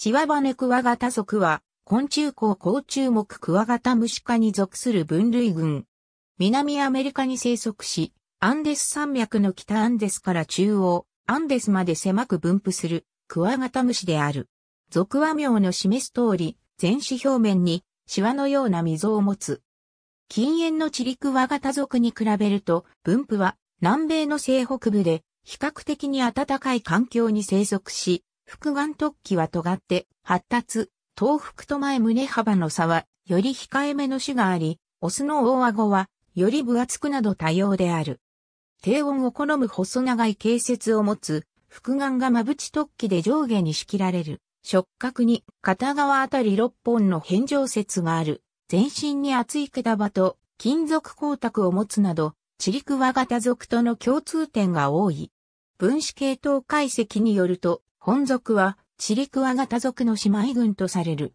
シワバネクワガタ属は、昆虫綱甲虫目クワガタムシ科に属する分類群。南アメリカに生息し、アンデス山脈の北アンデスから中央、アンデスまで狭く分布するクワガタムシである。属和名の示す通り、全種表面にシワのような溝を持つ。禁煙のチリクワガタ属に比べると、分布は南米の西北部で比較的に暖かい環境に生息し、複眼突起は尖って、発達、頭腹と前胸幅の差は、より控えめの種があり、オスの大顎は、より分厚くなど多様である。低音を好む細長い形節を持つ、複眼がまぶち突起で上下に仕切られる。触覚に片側あたり6本の変状節がある。全身に厚い毛束と金属光沢を持つなど、チリクワ型属との共通点が多い。分子系統解析によると、本族は、チリクワガタ族の姉妹群とされる。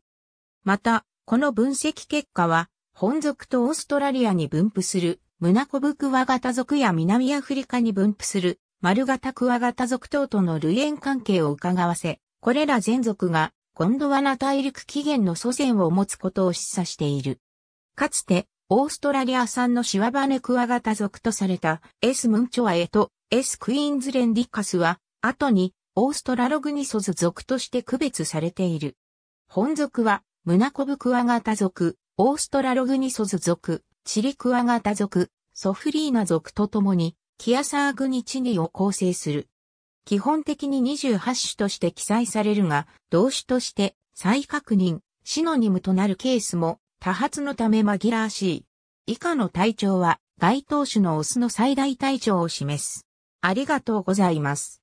また、この分析結果は、本族とオーストラリアに分布する、ムナコブクワガタ族や南アフリカに分布する、マルガタクワガタ族等との類縁関係を伺わせ、これら全族が、ゴンドワナ大陸起源の祖先を持つことを示唆している。かつて、オーストラリア産のシワバネクワガタ族とされた、エス・ムンチョアエとエス・クイーンズレンディカスは、後にオーストラログニソズ属として区別されている。本属は、ムナコブクワガタ属、オーストラログニソズ属、チリクワガタ属、ソフリーナ属とともに、キアサーグニチニを構成する。基本的に28種として記載されるが、動種として再確認、シノニムとなるケースも多発のため紛らわしい。以下の体長は該当種のオスの最大体長を示す。ありがとうございます。